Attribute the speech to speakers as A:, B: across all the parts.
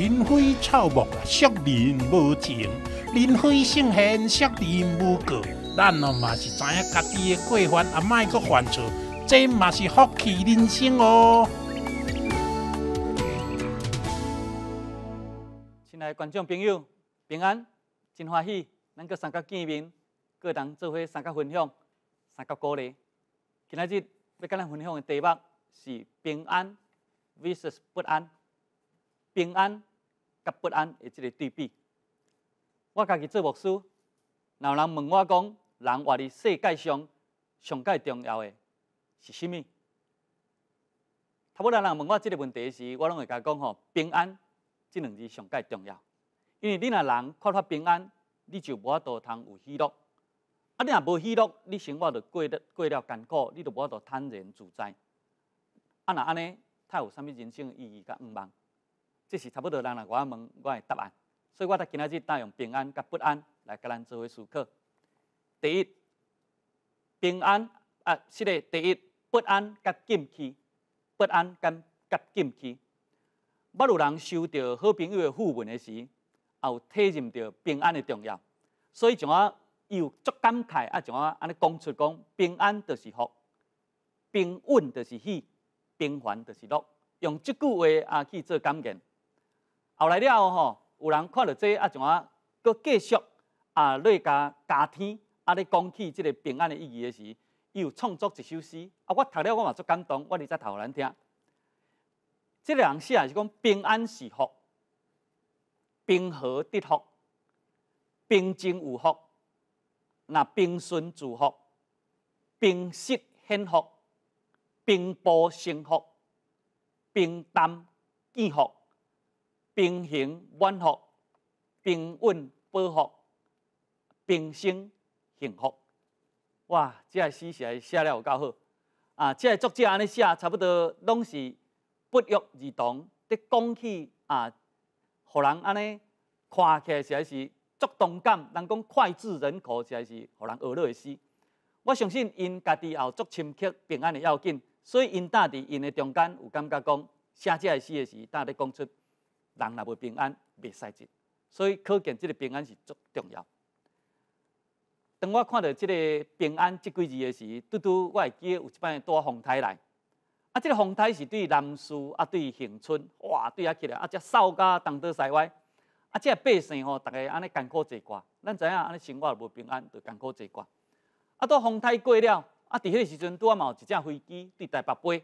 A: 林非草木啊，惜命无情；林非圣贤，惜命无过。咱哦嘛是知影家己的过犯，也莫佫犯错，这嘛是福气人生哦。亲爱的观众朋友，平安，真欢喜，咱佫三个见面，各人做伙三个分享，三个鼓励。今日要跟咱分享的题目是平安 vs 不安，平安。甲不安的即个对比，我家己做牧师，若有人问我讲，人活伫世界上上界重要诶是甚物？差不多人问我即个问题时，我拢会甲讲吼，平安即两字上界重要。因为你若人缺乏平安，你就无法度通有喜乐；，啊，你若无喜乐，你生活就过得过了艰苦，你就无法度坦然自在。啊，若安尼，太有啥物人生意义甲愿望？即是差不多，咱来我问我的答案。所以我今仔日今用平安甲不安来甲咱做为思考。第一，平安啊，是个第一；不安甲禁区，不安跟甲禁区。捌有人收到好朋友的互文的时，也有体认到平安的重要。所以从我有足感慨啊，怎啊安尼讲出讲，平安就是福，平稳就是喜，平凡就是乐，用即句话啊去做感言。后来了后吼，有人看到这啊，怎啊，佮继续啊，内家家庭啊，咧讲起即个平安的意义的时，伊有创作一首诗。啊，我读了我嘛足感动，我哩再读互咱听。这个人写是讲平安是福、平和得福、平静有福、那平顺祝福、平息幸福、平步幸福、平淡祝福。平行满足、平稳、保护、平生幸福。哇，即个诗写写了有够好啊！即个作者安尼写，差不多拢是不约而同。伫讲起啊，互人安尼看起来是足动感，人讲脍炙人口，实在是互人娱乐个诗。我相信因家己也有足深刻平安个要紧，所以因搭伫因个中间，有感觉讲写这下诗个时，搭力讲出。人若无平安，未使做，所以可见即个平安是足重要。当我看到即个平安即几字诶时，拄拄我会记诶有一摆带风台来，啊，即个风台是对南苏啊，对永春，哇，对啊起来，啊，遮扫家东倒西歪，啊，遮百姓吼，逐个安尼艰苦一寡，咱知影安尼生活无平安，就艰苦一寡。啊，到风台过了，啊，伫迄个时阵拄啊有一架飞机，对台北飞，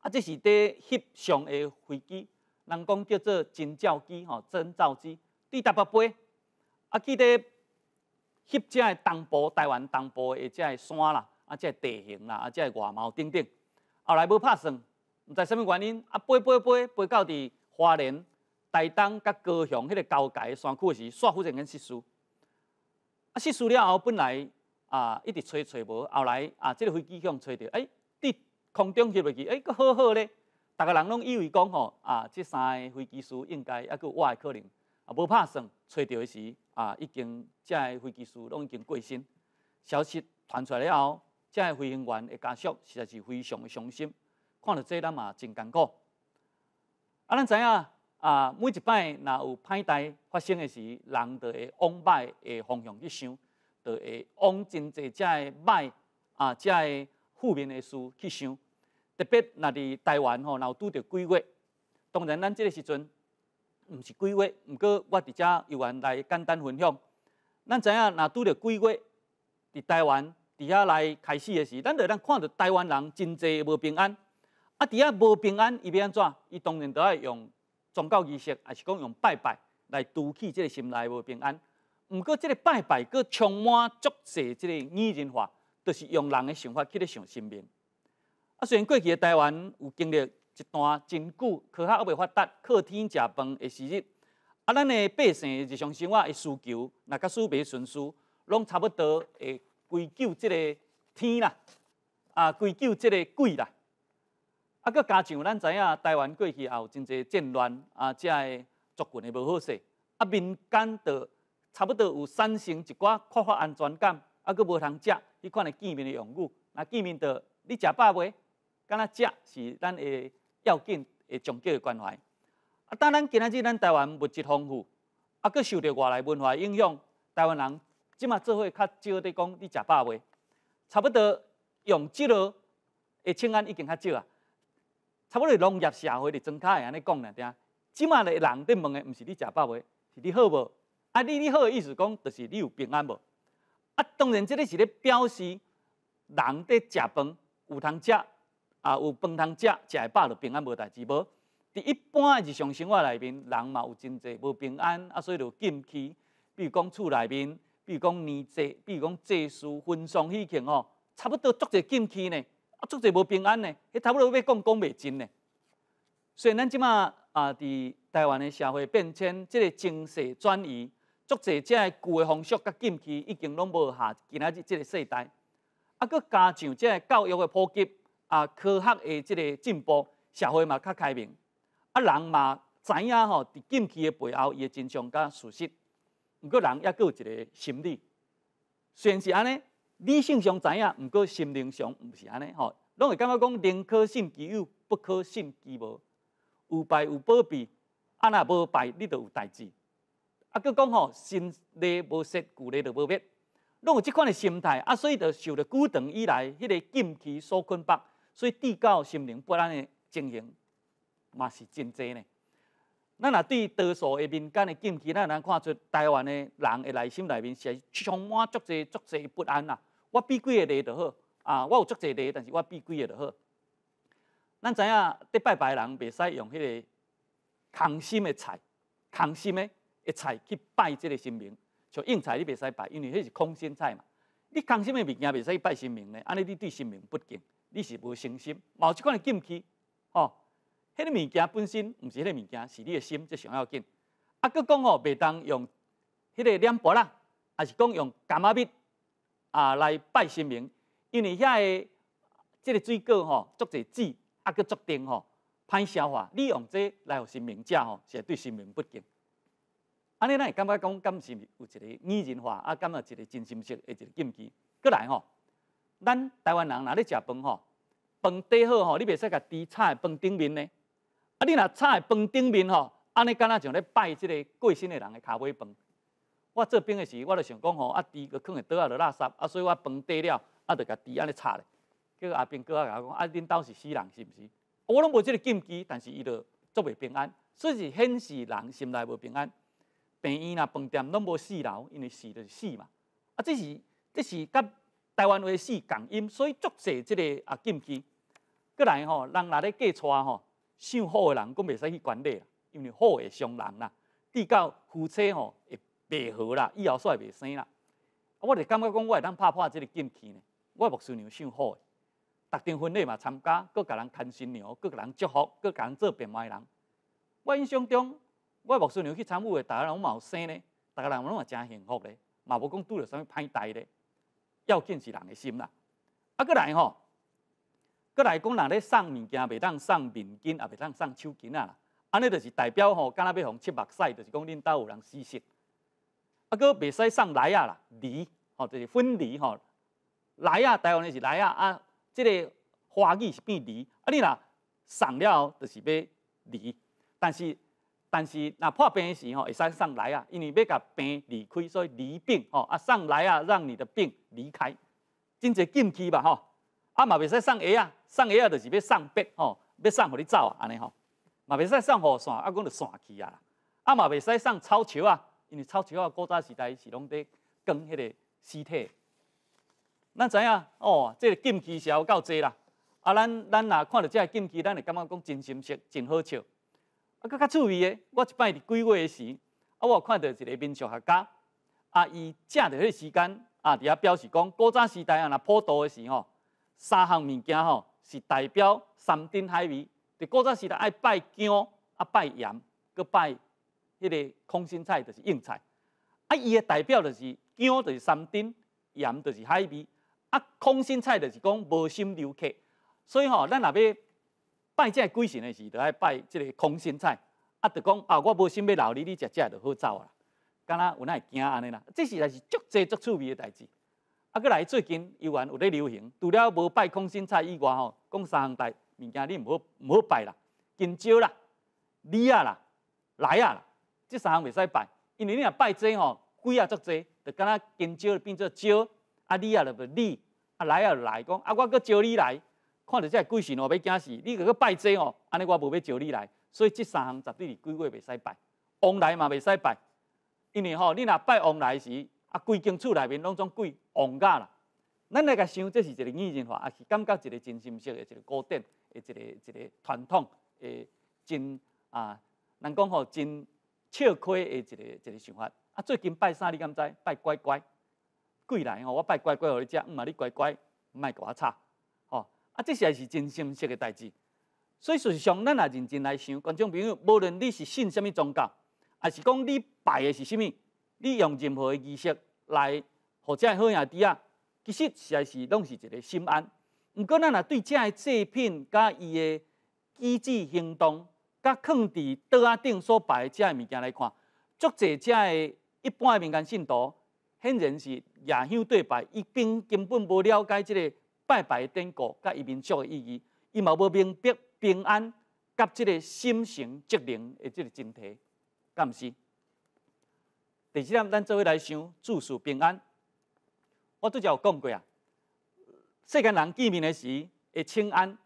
A: 啊，这是伫翕相诶飞机。人讲叫做真照机，吼真照机，对大巴飞，啊记得翕遮的东部台湾东部的遮的山啦，啊的地形啦，啊的外貌等等。后来要拍算，毋知啥物原因，啊飞飞飞飞到伫花莲台东甲高雄迄个交界山区时，煞忽然间失事。啊失事了后，本来啊一直找找无，后来啊即个飞机向找到，哎，伫空中翕落去，哎，佫好好咧。逐个人拢以为讲吼，啊，即三个飞机师应该抑佫有我诶可能，啊，无拍算，揣到诶时，啊，已经遮个飞机师拢已经过身。消息传出来了后，个飞行员诶家属实在是非常诶伤心，看到这咱嘛真艰苦。啊，咱知影，啊，每一摆若有歹代发生诶时，人就会往歹诶方向去想，就会往真济遮个歹，啊，遮个负面诶事去想。特别那伫台湾吼，然后拄着鬼月，当然咱即个时阵，毋是鬼月，毋过我伫遮有缘来简单分享。咱知影，若拄着鬼月，伫台湾伫遐来开始的时，咱就咱看着台湾人真济无平安。啊，伫遐无平安，伊要安怎？伊当然都爱用宗教仪式，还是讲用拜拜来拄起即个心内无平安。毋过即个拜拜，佮充满足济即个拟人化，都是用人诶想法去咧想生命。啊，虽然过去的台湾有经历一段真久、科学阿未发达、靠天食饭的时日，啊，咱的百姓日常生活的需求，那甲数袂顺序拢差不多会归咎即个天啦，啊，归咎即个鬼啦，啊，佮加上咱知影台湾过去也有真侪战乱，啊，遮个族群的无好势，啊，民间的差不多有产生一寡缺乏安全感，啊，佮无通食迄款的见面的用语，那见面的你食饱未？敢若食是咱诶要紧诶，终极诶关怀。啊，当然今仔日咱台湾物质丰富，啊，佫受到外来文化影响，台湾人即马做伙较少伫讲你食饱未？差不多用即落诶，清安已经较少啊。差不多农业社会伫增加会安尼讲呢，对啊。即马人伫问诶，毋是你食饱未？是你好无？啊，你你好诶意思讲，就是你有平安无？啊，当然即个是咧表示人伫食饭有通食。啊，有饭通食，食会饱就平安无代志无。伫一般诶日常生活内面，人嘛有真济无平安啊，所以着禁忌。比如讲厝内面，比如讲年节，比如讲祭祀、婚丧喜庆吼，差不多足济禁忌呢，啊，足济无平安呢，迄差不多要讲讲袂真呢。所以咱即马啊，伫台湾诶社会变迁，即个精神转移，足济即个旧诶风俗甲禁忌，已经拢无下今仔即个世代。啊，佮加上即个教育诶普及。啊，科学诶，即个进步，社会嘛较开明，啊，人嘛知影吼，伫禁忌诶背后，伊诶真相甲事实，毋过人抑佫有一个心理，虽然是安尼，理性上知影，毋过心灵上毋是安尼吼，拢会感觉讲，宁可信其有，不可信其无，有败有保庇，啊，若无败，你就有代志，啊，搁讲吼，心内无实，骨内着无灭，拢有即款诶心态，啊，所以着受着古长以来迄个禁忌所捆绑。所以，地教心灵不安的情形，嘛是真多呢。咱若对多数的民间的禁忌，咱能看出台湾的人的内心里面是充满足侪足侪不安呐。我避鬼的就好，啊，我有足侪的，但是我避鬼个就好。咱知影，得拜拜人，袂使用迄个空心的菜，空心的菜去拜即个神明，像蕹菜你袂使拜，因为迄是空心菜嘛。你空心的物件袂使拜神明的，安尼你对神明不敬。你是无诚心，某一款的禁忌，吼，迄个物件本身毋是迄个物件，是你的心最上要紧。啊，佫讲吼，袂当用迄个脸薄啦，啊是讲用甘仔蜜啊来拜神明，因为遐个即个水果吼，足侪籽，啊佫足甜吼，歹消化。你用这来互神明食吼，是对神明不敬。安尼咱会感觉讲，敢是有一个拟人化，啊，感觉一个真心实，一个禁忌。佫来吼。咱台湾人若咧食饭吼，饭底好吼，你袂使甲猪插在饭顶面咧。啊，你若插在饭顶面吼，安尼敢若像咧拜即个过生的人的骹尾饭。我做兵诶时，我着想讲吼，啊，猪要囥伫桌仔落垃圾。啊，所以我饭底了，啊，着甲猪安尼插咧。叫阿兵哥阿甲我讲，啊，恁兜是死人，是毋是？我拢无即个禁忌，但是伊着做袂平安，所以是显示人心内无平安。病院啦、饭店拢无四楼，因为死就是死嘛。啊，这是，这是甲。台湾话是港音，所以足少即个啊禁忌。过来吼，人若咧嫁娶吼，想好诶人，佫未使去管理，因为好会伤人啦。地到夫妻吼会白合啦，以后煞会未生啦。啊，我就感觉讲，我会当拍破即个禁忌呢。我牧师娘想好诶，特定婚礼嘛参加，佫甲人牵新娘，佫甲人祝福，佫甲人做变卖人。我印象中，我牧师娘去参与诶，逐个人拢嘛有生咧，逐个人拢嘛诚幸福咧，嘛无讲拄着啥物歹代咧。要紧是人的心啦，啊，再来吼，再来讲人咧送物件，袂当送面巾，也袂当送手巾啊，安尼就是代表吼，敢若要互七目屎，就是讲恁兜有人死信，啊，佫袂使送梨啊啦，梨吼就是分梨吼，梨啊台湾的是梨啊，啊，这个花语是变梨。啊，你若送了就是要梨，但是。但是，那破病的时吼，会使上来啊，因为要甲病离开，所以离病吼啊上来啊，让你的病离开。真侪禁忌吧吼，啊嘛未使上鞋啊，上鞋啊就是要上笔吼，要上互你走啊，安尼吼，嘛未使上雨伞，啊讲就伞去啊，啊嘛未使上草球啊，因为草球啊古早时代是拢伫滚迄个尸体。咱知影哦，这禁忌是有够济啦。啊，咱咱若看到这个禁忌，咱会感觉讲真心实，真好笑。较较趣味诶，我一摆伫规划时，啊，我看到一个民俗学家，啊，伊正着迄时间，啊，伫遐表示讲，古早时代啊，若普道诶时吼，三项物件吼是代表山珍海味。伫古早时代爱拜姜，啊，拜盐，搁拜迄个空心菜，就是硬菜。啊，伊诶代表就是姜，就是山珍；盐就是海味；啊，空心菜就是讲无心留客。所以吼，咱若要。拜这鬼神的是，就爱拜这个空心菜，啊，就讲啊，我无心要留你，你食食就好走啊。敢若有那惊安尼啦？这是也是足济足趣味的代志。啊，佮来最近又还有咧流行，除了无拜空心菜以外吼，讲三样代物件你毋好毋好拜啦，金蕉啦、李啊啦、来啊啦，即三项袂使拜，因为你若拜这吼，鬼啊足济，就敢若金蕉变做蕉，啊李啊就李，啊来啊著来，讲啊我搁招你来。看到这鬼神哦，要惊死！你如果拜这哦，安尼我无要招你来。所以这三行绝对鬼贵未使拜，王来嘛未使拜。因为吼，你若拜王来时，啊，规经厝内面拢总鬼王家啦。咱来甲想，这是一个拟人化，也是感觉一个真心实的一个古典，的一个一个传统，诶，真啊，人讲吼真笑亏的一个一个想法。啊，最近拜啥你敢知？拜乖乖，鬼来吼，我拜乖乖互你食，毋嘛你乖乖，莫要我吵。啊，这些是真心实个代志，所以事实上，咱也认真来想，观众朋友，无论你是信什么宗教，还是讲你拜的是甚物，你用任何的仪式来或者好兄弟啊，其实实在是拢是一个心安。毋过，咱也对这个祭品甲伊的机智行动甲藏伫桌仔顶所摆这物件来看，足者这的一般民间信徒，显然是夜香对拜，伊并根本无了解即个。拜拜的典故，甲伊民族的意义，伊嘛无明白平安，甲即个心诚则灵的即个真谛，毋是？第二点，咱做伙来想，祝寿平安。我拄则有讲过啊，世间人见面的时，的请安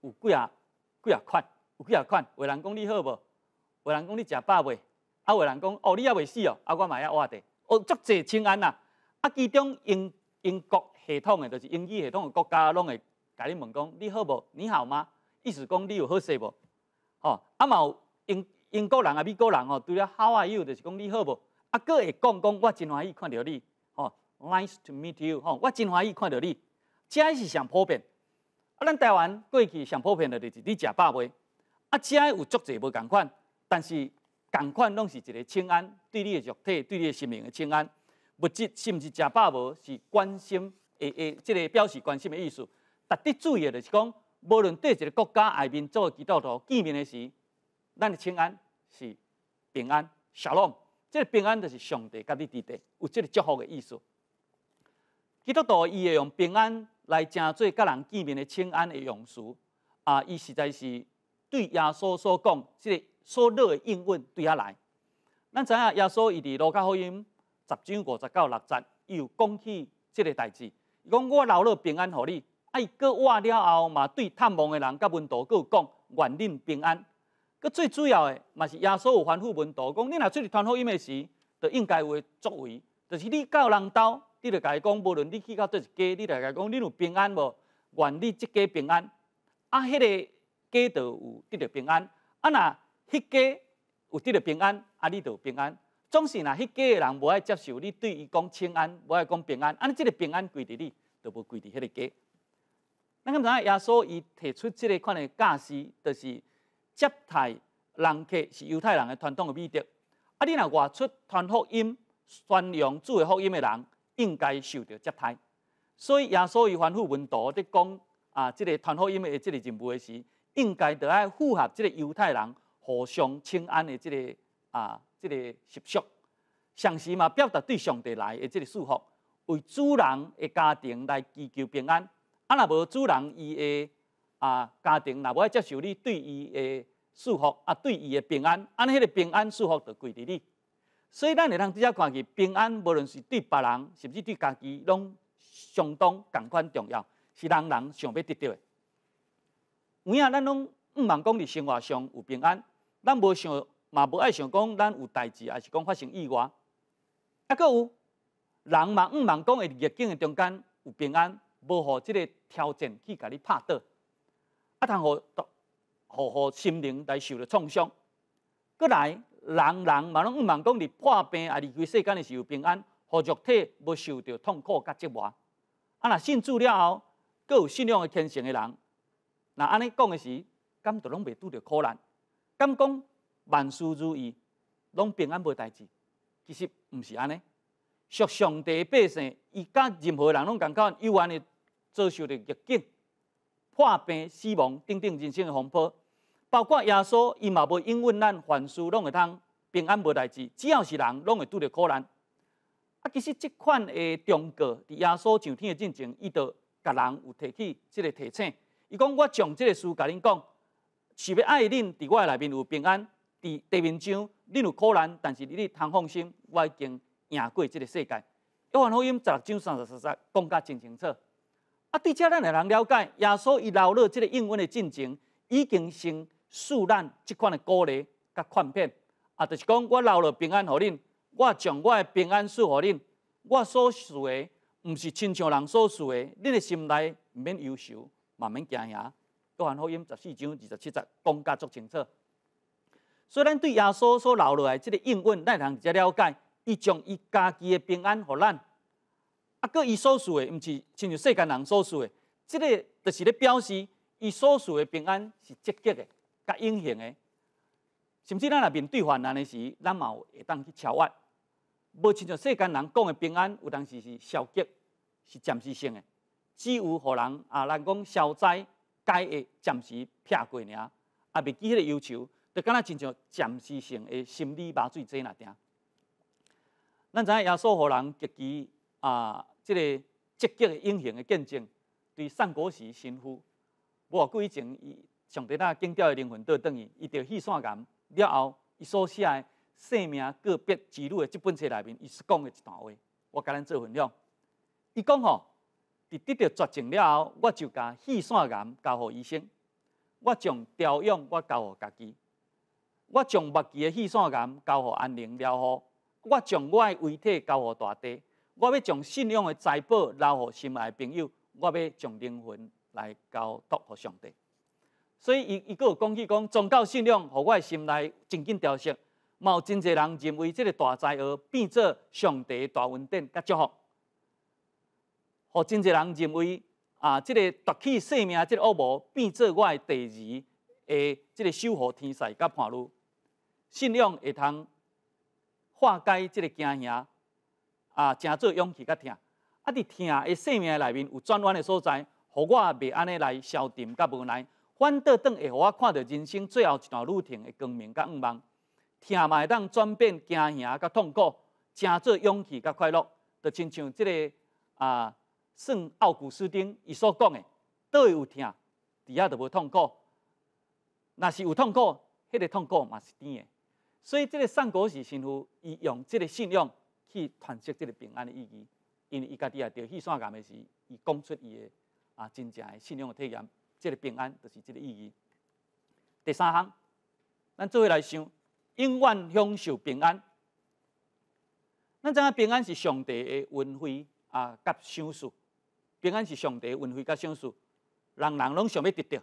A: 有几啊几啊款，有几啊款，有人讲你好无，有人讲你食饱未，啊，有人讲哦，你也未死哦，啊，我嘛也活的，哦，足济请安啊。啊，其中英英国。系统诶，就是英语系统诶国家拢会甲你问讲：“你好无？你好吗？”意思讲你有好势无？哦，啊嘛英英国人啊、美国人哦，除了 “How are you？” 就是讲你好无？啊，佫会讲讲我真欢喜看到你哦，“Nice to meet you” 哦，我真欢喜看到你。遮是上普遍，啊，咱台湾过去上普遍诶，就是你食饱未？啊，遮有足济无共款，但是共款拢是一个请安，对你诶肉体、对你诶心灵诶，请安。物质是毋是食饱无？是关心。诶诶，即个表示关心的意思。值得注意的就是讲，无论对一个国家内面做基督徒见面的时，咱的请安是平安、喜乐。即个平安就是上帝甲你伫滴，有即个祝福的意思。基督徒伊会用平安来正做甲人见面的请安的用词啊，伊实在是对耶稣所讲即个所乐的应允对下来。咱知影耶稣伊伫路加福音十章五十九、六十有讲起即个代志。讲我留了平安，你，啊，伊过活了后嘛，对探望的人甲门徒，佫有讲，愿恁平安。佮最主要的嘛是耶稣有反复门徒讲，你若出去传福音的时，就应该有作为。就是你到人兜，你甲伊讲，无论你去到倒一家，你来伊讲，恁有平安无？愿你即家平安。啊，迄个家都有得着平安。啊，那迄家有得着平安，啊，你都平安。总是若迄个嘅人无爱接受你对伊讲请安，无爱讲平安。啊，你即个平安归伫你，就无归伫迄个家。咱咁知影，耶稣伊提出即个款的教势就是接待人客是犹太人的传统的美德。啊，你若外出传福音、宣扬主的福音的人，应该受到接待。所以耶稣伊反复问道在讲啊，即个传福音的即个任务的时，应该得爱符合即个犹太人互相请安的即个啊。即个习俗，上是嘛表达对上帝来诶即个祝福，为主人诶家庭来祈求平安。啊，若无主人伊诶啊家庭，若无爱接受你对伊诶祝福，啊对伊诶平安，安尼迄个平安祝福就归伫你。所以咱会通直接看起平安，无论是对别人，是毋是对家己，拢相当共款重要，是人人想要得到诶。有影咱拢毋茫讲伫生活上有平安，咱无想。嘛，无爱想讲咱有代志，也是讲发生意外。啊，阁有人嘛，毋茫讲，会逆境诶中间有平安，无互即个挑战去甲你拍倒。啊，通互互互心灵来受着创伤。阁来人人嘛拢毋茫讲，伫破病啊，离开世间诶时有平安，互肉体无受着痛苦甲折磨。啊，若信主了后，阁有信仰诶虔诚诶人，若安尼讲诶时，敢着拢未拄着苦难。敢讲。万事如意，拢平安无代志。其实毋是安尼，属上帝百姓，伊甲任何人拢感觉有安尼遭受着逆境、破病、死亡等等人生的风波。包括耶稣，伊嘛无因为咱凡事拢会通平安无代志，只要是人拢会拄着苦难。啊，其实即款的忠告，伫耶稣上天的进程，伊对甲人有提起即个提醒。伊讲：我将即个事甲恁讲，是要爱恁，伫我内面有平安。地地面上，你有可能，但是你咧通放心，我已经赢过即个世界。约翰福音十六章三十三，讲甲真清楚。啊，对遮咱个人了解，耶稣伊留了即个应允的进程，已经先数咱即款的鼓励甲宽遍。啊，就是讲我留了平安互恁，我将我的平安赐互恁，我所属的，毋是亲像人所属的。恁的心内毋免忧愁，万免惊遐。约翰福音十四章二十七节，讲甲足清楚。所以，咱对耶稣所留落来即个应允，咱通直接了解，伊将伊家己的平安互咱。啊，个伊所属的，毋是亲像世间人所属的，即个著是咧表示，伊所属的平安是积极的、甲永恆的。甚至咱若面对患难的时，咱嘛有会当去超越。无亲像世间人讲的平安，有当时是消极、是暂时性的，只有互人啊，咱讲消灾，该会暂时避过尔，也袂记迄个忧愁。就敢若真像暂时性的心理麻醉剂那定。咱知影耶稣互人极其啊，即个积极个英雄的见证，对上古时神父无以前伊上帝那敬吊的灵魂倒转去，伊着细线癌了后，伊所写诶生命个别之路诶即本册内面，伊是讲诶一段话，我甲咱做分享。伊讲吼，伫得到绝症了后，我就甲细线癌交互医生，我将调养我交互家己。我将目己的气数感交予安宁了，好。我将我的遗体交予大地，我要将信仰的财宝留予心爱的朋友，我要将灵魂来交托互上帝。所以，伊伊个讲起讲，宗教信仰，互我的心内渐调凋谢，有真济人认为，即个大灾厄变作上帝大稳定，甲祝福，互真济人认为，啊，即个夺去性命，即个恶魔变作我的第二，诶，即个守护天使，甲伴侣。信仰会通化解即个惊吓，啊，诚做勇气甲疼。啊，伫疼诶生命内面有转弯诶所在，互我未安尼来消沉甲无奈，反倒转会互我看到人生最后一段路程诶光明甲希望。嘛会当转变惊吓甲痛苦，诚做勇气甲快乐，就亲像即个啊，圣奥古斯丁伊所讲诶，倒会有疼，伫遐就无痛苦。若是有痛苦，迄个痛苦嘛是甜诶。所以，这个上古时神父，伊用这个信仰去诠释这个平安的意义，因为伊家己也着去算讲的时，伊讲出伊的啊真正个信仰的体验，这个平安就是这个意义。第三行，咱做伙来想，永远享受平安。咱知影平安是上帝的恩惠啊，甲赏赐。平安是上帝恩惠甲赏赐，人人拢想要得到。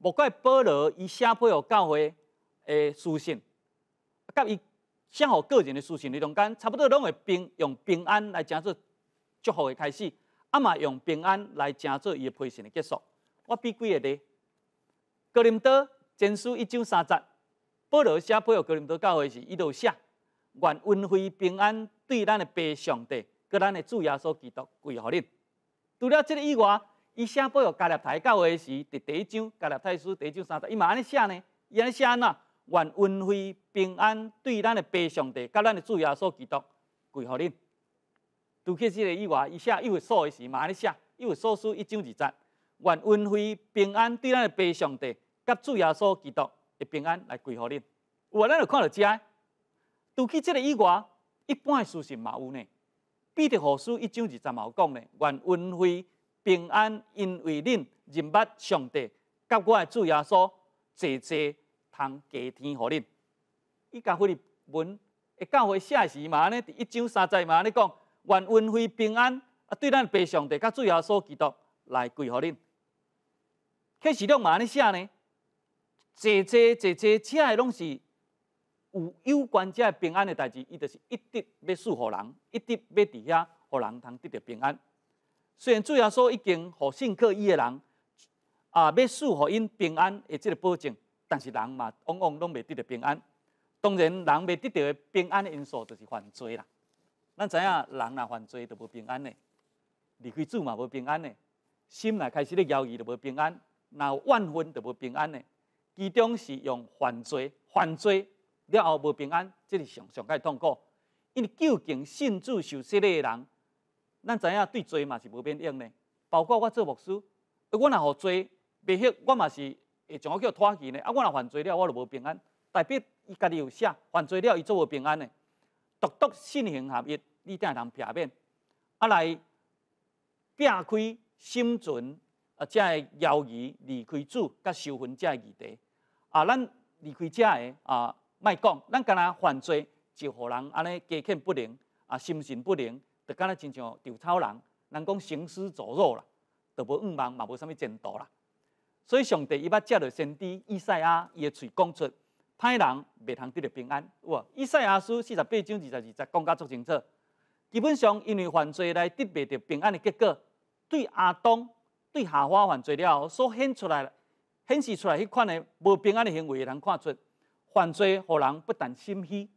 A: 无怪保罗伊写配合教会的书信。甲伊写好个人的书信，里中间差不多拢会平用平安来做祝福的开始，啊嘛用平安来做伊批信的结束。我比几个咧，格林德前书一九三十，保罗写保予格林德教会时，伊就写愿恩惠平安对咱的父上帝，搁咱的主耶稣基督归乎恁。除了即个以外，伊写保予加勒太教会时，伫第一章加勒太书第一章三十，伊嘛安尼写呢，伊安尼写安怎？愿恩惠平安对咱个父上帝、甲咱个主耶稣基督归乎恁。除去这个以外，以下因为所写是马尼写，因为数书一章二节，愿恩惠平安对咱个父上帝、甲主耶稣基督的平安来归乎恁。有咱个看到只？除去这个以外，一般书信嘛有呢。彼得后书一章二十嘛有讲呢，愿恩惠平安因为恁认识上帝、甲我个主耶稣，坐坐。通加天互恁，伊甲迄个文会教会写时嘛？安尼，一朝三载嘛？安尼讲，愿恩惠平安啊！对咱白上帝，甲最后所祈祷来跪互恁。迄时阵嘛安尼写呢？坐坐坐坐，车诶拢是有有关遮平安诶代志，伊就是一直要赐予人，一直要伫遐，予人通得到平安。虽然最后所已经互信客伊诶人啊，要赐予因平安诶，即个保证。但是人嘛，往往拢未得到平安。当然，人未得到平安的因素就是犯罪啦。咱知影，人若犯罪，就无平安的，离开主嘛，无平安的，心内开始咧摇移，就无平安；若有万分，就无平安的，其中是用犯罪，犯罪了后无平安，这是上上个痛苦。因为究竟信主受洗的人，咱知影对罪嘛是无变应的，包括我做牧师，我若互罪，未许我嘛是。会将我叫拖去呢？啊！我若犯罪了，我就无平安。代表伊家己有写，犯罪了，伊做无平安呢？独独信行合一，你才通避免。啊来，摒开心存，啊才会邀伊离开主，甲修分才会易地。啊，咱离开遮的啊，卖讲，咱敢若犯罪就互人安尼家庭不宁啊，心神不宁，就敢若真像稻草人。人讲行尸走肉啦，就无欲望嘛，无啥物前途啦。所以，上帝伊捌接到先知伊赛亚伊个嘴讲出，歹人未通得到平安。哇！伊赛亚书四十八章二十二节讲甲足清楚，基本上因为犯罪来得未到平安的结果。对阿东、对夏娃犯罪了后，所显出来、显示出来迄款的无平安的行为，人看出犯罪，互人不但心虚、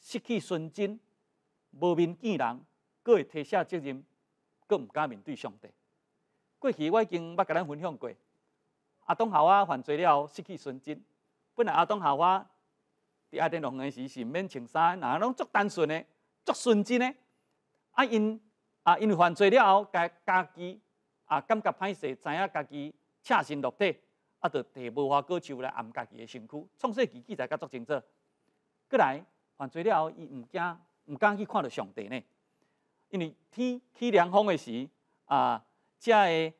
A: 失去纯真、无面见人，佫会推卸责任，佫毋敢面对上帝。过去我已经捌甲咱分享过。阿东夏我犯罪了后，失去纯真。本来阿东夏我伫爱天龙人时是毋免穿衫，人拢足单纯诶，足纯真诶。啊因啊因犯罪了后，家家己啊感觉歹势，知影家己赤身裸体，啊，就摕无法果树来按家己诶身躯，创些奇记才敢足清楚。过来犯罪了后，伊毋惊毋敢去看到上帝呢，因为天凄凉风诶时啊，遮诶。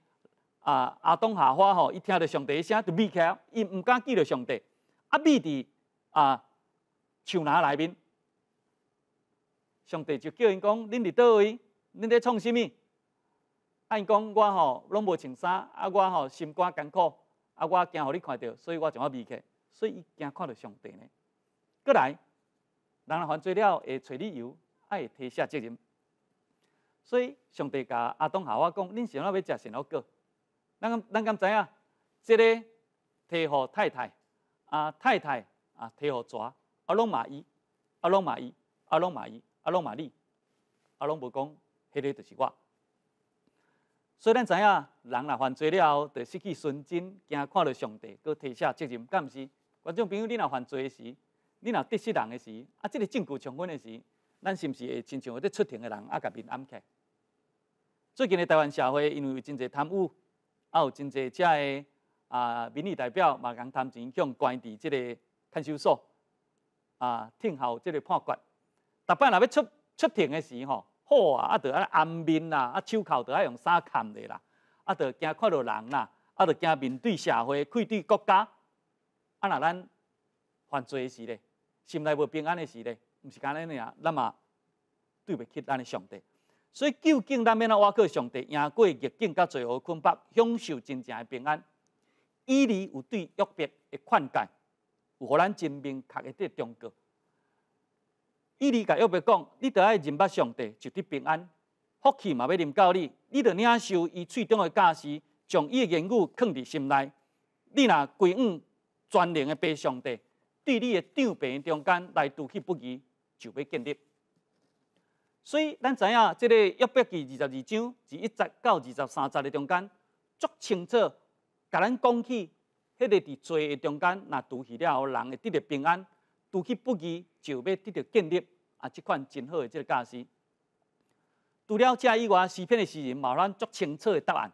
A: 啊！阿东夏花吼，一听到上帝的声就避开，伊唔敢见到上帝，啊，避伫啊树篮内面。上帝就叫因讲：恁伫倒位？恁在创啥物？啊！因讲我吼拢无穿衫，啊，我吼心肝艰苦，啊，我惊互你看到，所以我就我避开，所以伊惊看到上帝呢。过来，人犯罪了会找理由，爱推卸责任。所以上帝甲阿东夏花讲：恁想要欲食甚物果？咱敢咱讲怎样，这个提互太太啊，太太啊提互谁啊？拢骂伊啊，拢骂伊啊，拢骂伊啊，拢骂你啊，拢无讲，迄个就是我。所以咱知影，人若犯罪了，就失去纯真，惊看到上帝，佮退下责任，敢毋是？观众朋友，你若犯罪的时，你若得失人的时，啊，即个证据充分的时，咱是毋是会亲像个出庭的人，啊，甲面暗起？最近的台湾社会，因为有真侪贪污。啊有真侪只的啊，民意代表嘛，共贪钱，刚关伫即个看守所啊，等候即个判决。逐摆若要出出庭的时吼，好啊，啊，着爱安眠啦，啊，手口着爱用衫盖咧啦，啊，着惊看到人啦，啊，着惊面对社会，愧对国家。啊，若咱犯罪的时咧，心内无平安的时咧，毋是干尼啊，咱嘛对袂起咱的上帝。所以，究竟咱要安怎靠上帝赢过逆境，甲最后困乏，享受真正的平安？伊利有对约别的劝架，有互咱真命确会得通过。伊利甲约别讲，你得爱认捌上帝，就得平安，福气嘛要啉到你，你得领受伊喙中的教示，将伊的言语藏伫心内。你若规晚全能的拜上帝，对你的长辈中间来渡去不疑，就要建立。所以，咱知影，即个约伯记二十二章，自一十到二十三节的中间，足清楚，甲咱讲起，迄个伫罪的中间，若拄去了后，人会得到平安；拄去不义，就要得到建立。啊，即款真好诶，即个教示。除了这以外，诗篇的诗人，嘛，咱足清楚的答案。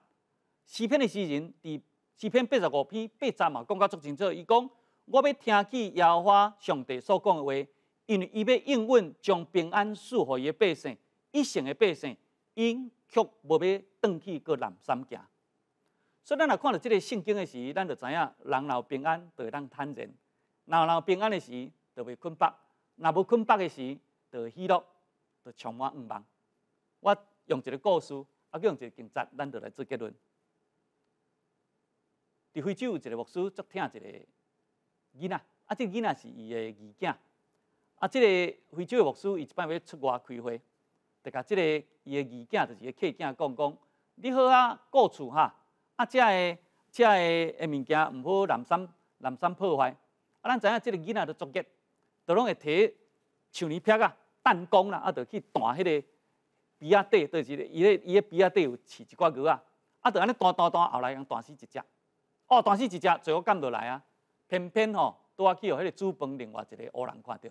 A: 诗篇的诗人，伫诗篇八十五篇八十嘛，讲到足清楚，伊讲，我要听起耶和华上帝所讲的话。因为伊要永远将平安赐予伊的百姓，一成的百姓，因却无要登去过南山顶。所以，咱若看到这个圣经的时，咱就知影，人若有平安，就会当趁钱；，若有平安的时，就会困饱；若无困饱的时，就会喜乐，就充满恩望。我用一个故事，啊，用一个经察，咱就来做结论。伫非洲有一个牧师，足疼一个囡仔，啊，这囡仔是伊的儿囝。啊！即个非洲的牧师，伊一摆要出外开会，特甲即个伊的儿囝，就是个客仔讲讲，你好啊，顾厝哈，啊，遮的遮的的物件毋好滥删滥删破坏。啊，咱知影即个囡仔都作业，都拢会摕橡皮片啊、弹弓啦，啊，就去弹迄个鼻仔底，就是伊咧伊咧鼻仔底有饲一寡鱼啊，啊，就安尼弹弹弹，后来共弹死一只，哦，弹死一只，最后干落来啊，偏偏吼，拄啊去互迄个煮饭另外一个乌人看着，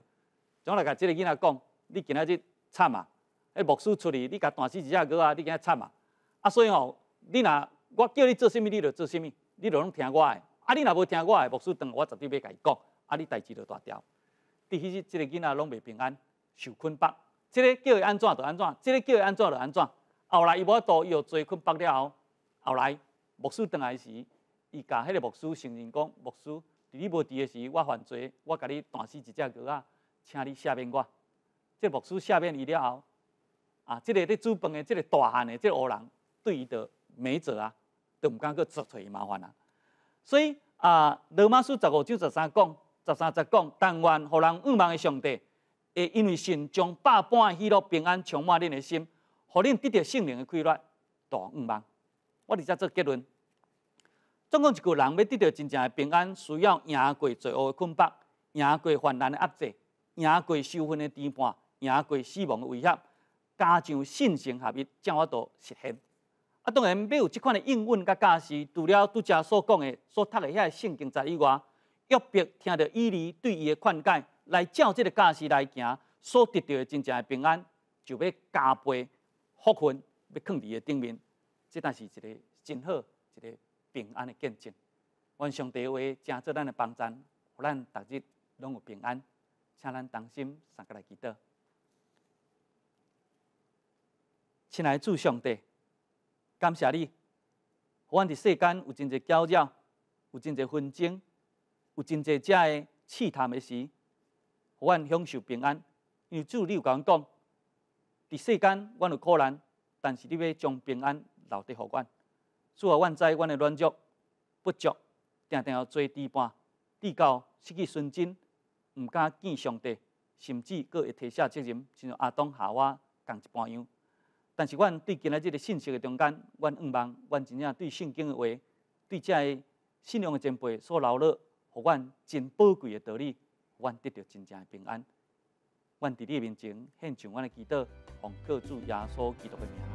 A: 总来甲即个囡仔讲，你今仔日惨啊！迄牧师出去，你甲弹死一只哥啊！你今仔惨啊！啊，所以吼，你若我叫你做啥物，你就做啥物，你就拢听我诶。啊，你若无听我诶，牧师当我绝对要甲伊讲。啊，你代志就大条。第迄日，即个囡仔拢未平安受捆绑。即个叫伊安怎就安怎，即个叫伊安怎就安怎。后来伊无多，伊又做捆绑了后，后来牧师当来时，伊甲迄个牧师承认讲，牧师，伫你无伫诶时，我犯罪，我甲你弹死一只哥啊。请你下面挂，即牧书下面伊了后，啊，即个在煮饭的即个大汉的即个人，对于着没辙啊，就唔敢去找找伊麻烦啊。所以啊，罗马书十五章十三讲，十三则讲，但愿互人五万的上帝会因为信，将百般喜乐平安充满恁的心，互恁得到圣灵的规律，大五望。我伫遮做结论，总共一个人要得到真正的平安，需要赢过罪恶的捆绑，赢过患难的压制。赢过羞分的底板，赢过死亡的威胁，加上信心合一，怎法度实现？啊，当然要有即款的应允甲加持。除了拄则所讲的所读的遐圣经在以外，务必听着伊哩对伊的劝解，来照即个加持来行，所得到的真正的平安，就要加倍福分要扛伫伊的顶面。这但是一个真好一个平安的见证。愿上帝话正做咱的帮助，互咱逐日拢有平安。请咱当心，三个来祈祷，请来主上帝，感谢你，我伫世间有真侪交交，有真侪纷争，有真侪遮个试探的时，我享受平安。因为主，你有甲阮讲，伫世间阮有可难，但是你要将平安留伫乎阮。主啊，阮知阮的软弱不足，定定要做底盘，直到失去纯真。毋敢见上帝，甚至佫会提卸责任，像阿东夏娃共一般样。但是，阮对今仔日个信息的中间，阮毋望阮真正对圣经的话，对遮这信仰的前辈所留落，互阮真宝贵的道理，阮得到真正平安。阮伫你面前献上阮的祈祷，奉主耶稣基督的名。